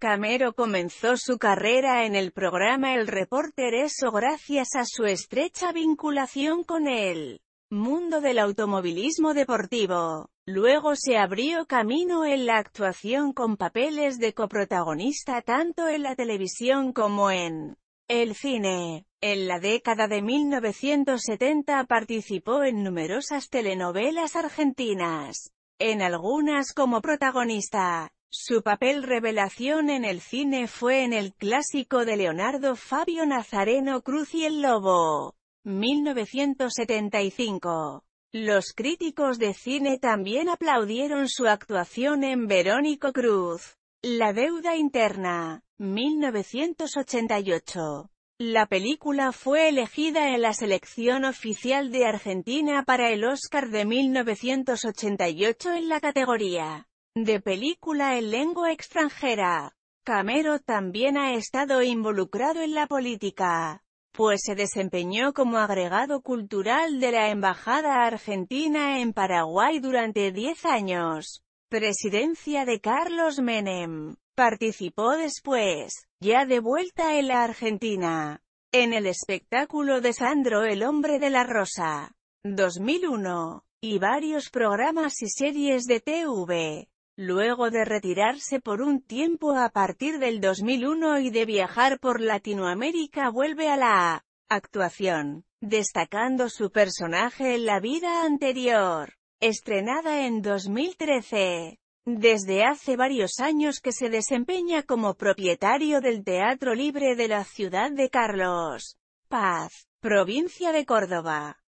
Camero comenzó su carrera en el programa El Reporter Eso gracias a su estrecha vinculación con el mundo del automovilismo deportivo. Luego se abrió camino en la actuación con papeles de coprotagonista tanto en la televisión como en el cine. En la década de 1970 participó en numerosas telenovelas argentinas, en algunas como protagonista, su papel revelación en el cine fue en el clásico de Leonardo Fabio Nazareno Cruz y el Lobo, 1975. Los críticos de cine también aplaudieron su actuación en Verónico Cruz. La deuda interna, 1988. La película fue elegida en la selección oficial de Argentina para el Oscar de 1988 en la categoría de película en lengua extranjera. Camero también ha estado involucrado en la política, pues se desempeñó como agregado cultural de la Embajada Argentina en Paraguay durante 10 años. Presidencia de Carlos Menem. Participó después, ya de vuelta en la Argentina, en el espectáculo de Sandro El Hombre de la Rosa, 2001, y varios programas y series de TV. Luego de retirarse por un tiempo a partir del 2001 y de viajar por Latinoamérica vuelve a la actuación, destacando su personaje en la vida anterior, estrenada en 2013. Desde hace varios años que se desempeña como propietario del Teatro Libre de la ciudad de Carlos Paz, provincia de Córdoba.